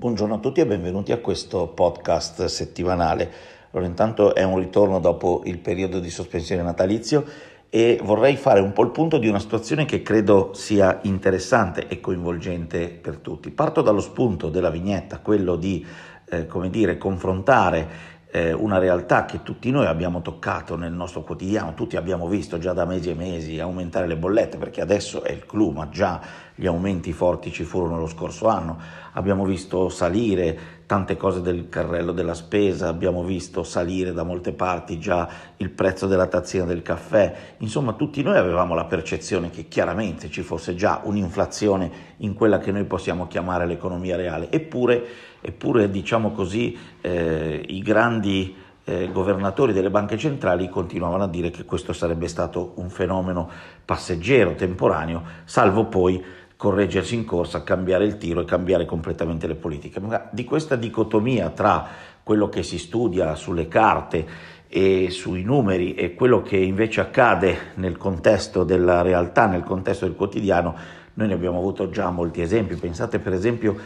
Buongiorno a tutti e benvenuti a questo podcast settimanale. Allora, intanto è un ritorno dopo il periodo di sospensione natalizio e vorrei fare un po' il punto di una situazione che credo sia interessante e coinvolgente per tutti. Parto dallo spunto della vignetta, quello di eh, come dire, confrontare eh, una realtà che tutti noi abbiamo toccato nel nostro quotidiano, tutti abbiamo visto già da mesi e mesi aumentare le bollette, perché adesso è il clou, ma già gli aumenti forti ci furono lo scorso anno, abbiamo visto salire tante cose del carrello della spesa, abbiamo visto salire da molte parti già il prezzo della tazzina del caffè, insomma tutti noi avevamo la percezione che chiaramente ci fosse già un'inflazione in quella che noi possiamo chiamare l'economia reale, eppure eppure diciamo così eh, i grandi eh, governatori delle banche centrali continuavano a dire che questo sarebbe stato un fenomeno passeggero, temporaneo, salvo poi correggersi in corsa, cambiare il tiro e cambiare completamente le politiche. Ma di questa dicotomia tra quello che si studia sulle carte e sui numeri e quello che invece accade nel contesto della realtà, nel contesto del quotidiano, noi ne abbiamo avuto già molti esempi. Pensate per esempio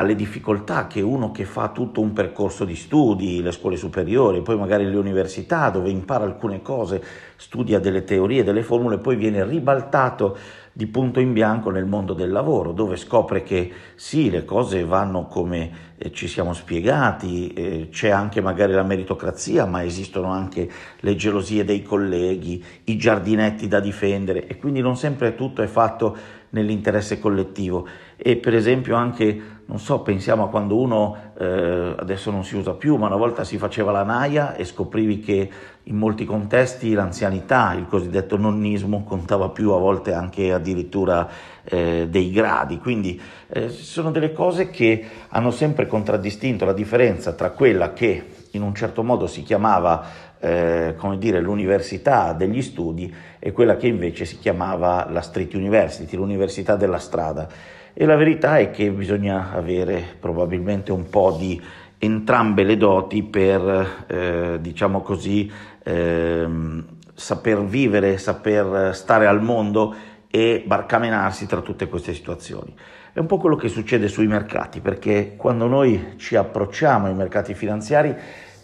alle difficoltà che uno che fa tutto un percorso di studi, le scuole superiori, poi magari le università dove impara alcune cose, studia delle teorie, delle formule, poi viene ribaltato di punto in bianco nel mondo del lavoro, dove scopre che sì, le cose vanno come eh, ci siamo spiegati, eh, c'è anche magari la meritocrazia, ma esistono anche le gelosie dei colleghi, i giardinetti da difendere e quindi non sempre tutto è fatto nell'interesse collettivo. E per esempio anche, non so, pensiamo a quando uno eh, adesso non si usa più, ma una volta si faceva la naia e scoprivi che in molti contesti l'anzianità, il cosiddetto nonnismo, contava più, a volte anche addirittura eh, dei gradi. Quindi eh, sono delle cose che hanno sempre contraddistinto la differenza tra quella che in un certo modo si chiamava eh, come dire, l'università degli studi e quella che invece si chiamava la Street University, l'università della strada e la verità è che bisogna avere probabilmente un po' di entrambe le doti per, eh, diciamo così, ehm, saper vivere, saper stare al mondo e barcamenarsi tra tutte queste situazioni. È un po' quello che succede sui mercati, perché quando noi ci approcciamo ai mercati finanziari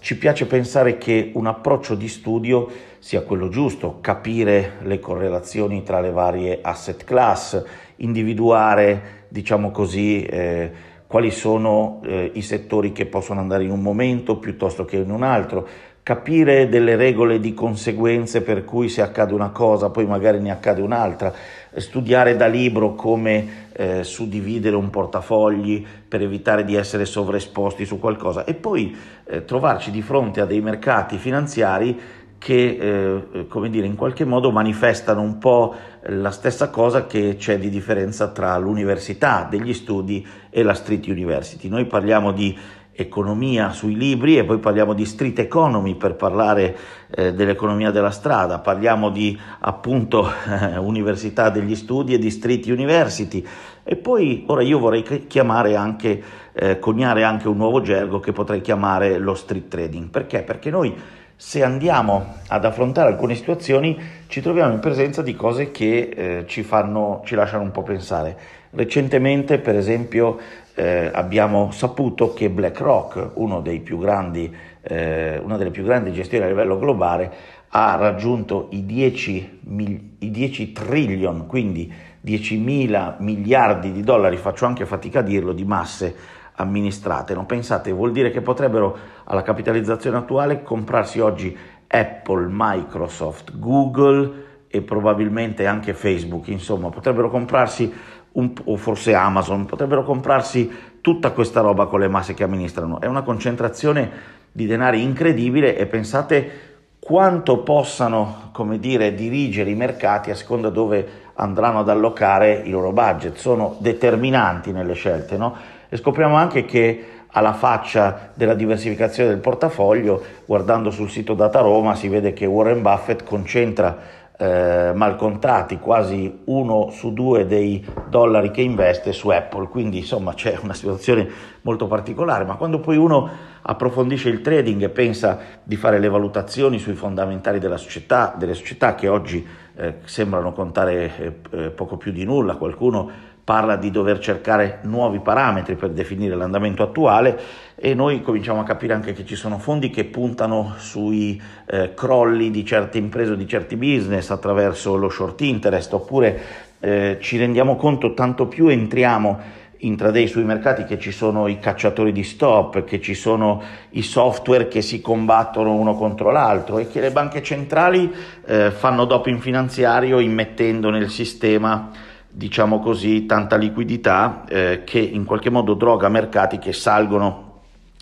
ci piace pensare che un approccio di studio sia quello giusto, capire le correlazioni tra le varie asset class, individuare, diciamo così, eh, quali sono eh, i settori che possono andare in un momento piuttosto che in un altro, capire delle regole di conseguenze per cui se accade una cosa poi magari ne accade un'altra studiare da libro come eh, suddividere un portafogli per evitare di essere sovraesposti su qualcosa e poi eh, trovarci di fronte a dei mercati finanziari che, eh, eh come dire, in qualche modo manifestano un po' la stessa cosa che c'è di differenza tra l'università degli studi e la street university. Noi parliamo di economia sui libri e poi parliamo di street economy per parlare eh, dell'economia della strada, parliamo di appunto eh, università degli studi e di street university e poi ora io vorrei chiamare anche, eh, coniare anche un nuovo gergo che potrei chiamare lo street trading. Perché? Perché noi se andiamo ad affrontare alcune situazioni ci troviamo in presenza di cose che eh, ci, fanno, ci lasciano un po' pensare Recentemente, per esempio, eh, abbiamo saputo che BlackRock, uno grandi, eh, una delle più grandi gestioni a livello globale, ha raggiunto i 10, mil, i 10 trillion, quindi 10 mila miliardi di dollari, faccio anche fatica a dirlo, di masse amministrate. Non pensate, vuol dire che potrebbero alla capitalizzazione attuale comprarsi oggi Apple, Microsoft, Google e probabilmente anche Facebook, insomma, potrebbero comprarsi un, o forse Amazon, potrebbero comprarsi tutta questa roba con le masse che amministrano. È una concentrazione di denari incredibile e pensate quanto possano, come dire, dirigere i mercati a seconda dove andranno ad allocare i loro budget. Sono determinanti nelle scelte, no? E scopriamo anche che alla faccia della diversificazione del portafoglio, guardando sul sito Data Roma, si vede che Warren Buffett concentra eh, malcontati, quasi uno su due dei dollari che investe su Apple, quindi insomma c'è una situazione molto particolare, ma quando poi uno approfondisce il trading e pensa di fare le valutazioni sui fondamentali della società, delle società che oggi eh, sembrano contare eh, eh poco più di nulla, qualcuno parla di dover cercare nuovi parametri per definire l'andamento attuale e noi cominciamo a capire anche che ci sono fondi che puntano sui eh, crolli di certe imprese o di certi business attraverso lo short interest oppure eh, ci rendiamo conto tanto più entriamo intraday sui mercati che ci sono i cacciatori di stop, che ci sono i software che si combattono uno contro l'altro e che le banche centrali eh, fanno in finanziario immettendo nel sistema diciamo così, tanta liquidità eh, che in qualche modo droga mercati che salgono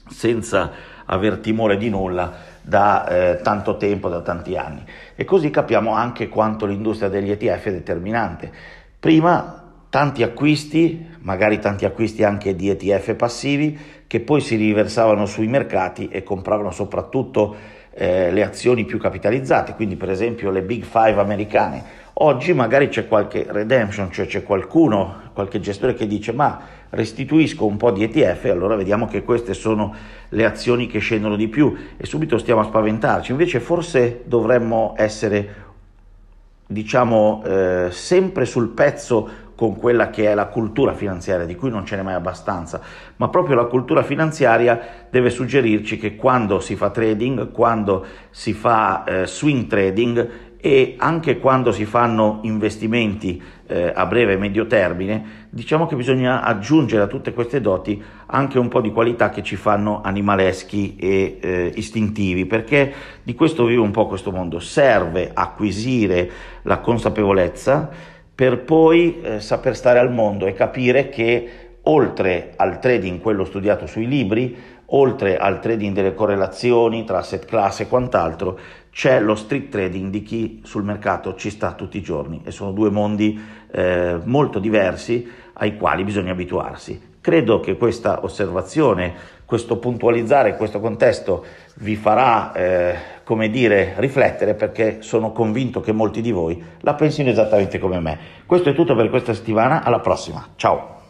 senza aver timore di nulla da eh, tanto tempo, da tanti anni. E così capiamo anche quanto l'industria degli ETF è determinante. Prima tanti acquisti, magari tanti acquisti anche di ETF passivi, che poi si riversavano sui mercati e compravano soprattutto eh, le azioni più capitalizzate, quindi per esempio le big five americane. Oggi magari c'è qualche redemption, cioè c'è qualcuno, qualche gestore che dice ma restituisco un po' di ETF e allora vediamo che queste sono le azioni che scendono di più e subito stiamo a spaventarci. Invece forse dovremmo essere diciamo eh, sempre sul pezzo con quella che è la cultura finanziaria, di cui non ce n'è mai abbastanza, ma proprio la cultura finanziaria deve suggerirci che quando si fa trading, quando si fa eh, swing trading e anche quando si fanno investimenti eh, a breve e medio termine, diciamo che bisogna aggiungere a tutte queste doti anche un po' di qualità che ci fanno animaleschi e eh, istintivi, perché di questo vive un po' questo mondo. Serve acquisire la consapevolezza per poi eh, saper stare al mondo e capire che oltre al trading, quello studiato sui libri, oltre al trading delle correlazioni tra asset class e quant'altro, c'è lo street trading di chi sul mercato ci sta tutti i giorni e sono due mondi eh, molto diversi ai quali bisogna abituarsi. Credo che questa osservazione questo puntualizzare, questo contesto vi farà, eh, come dire, riflettere perché sono convinto che molti di voi la pensino esattamente come me. Questo è tutto per questa settimana, alla prossima, ciao!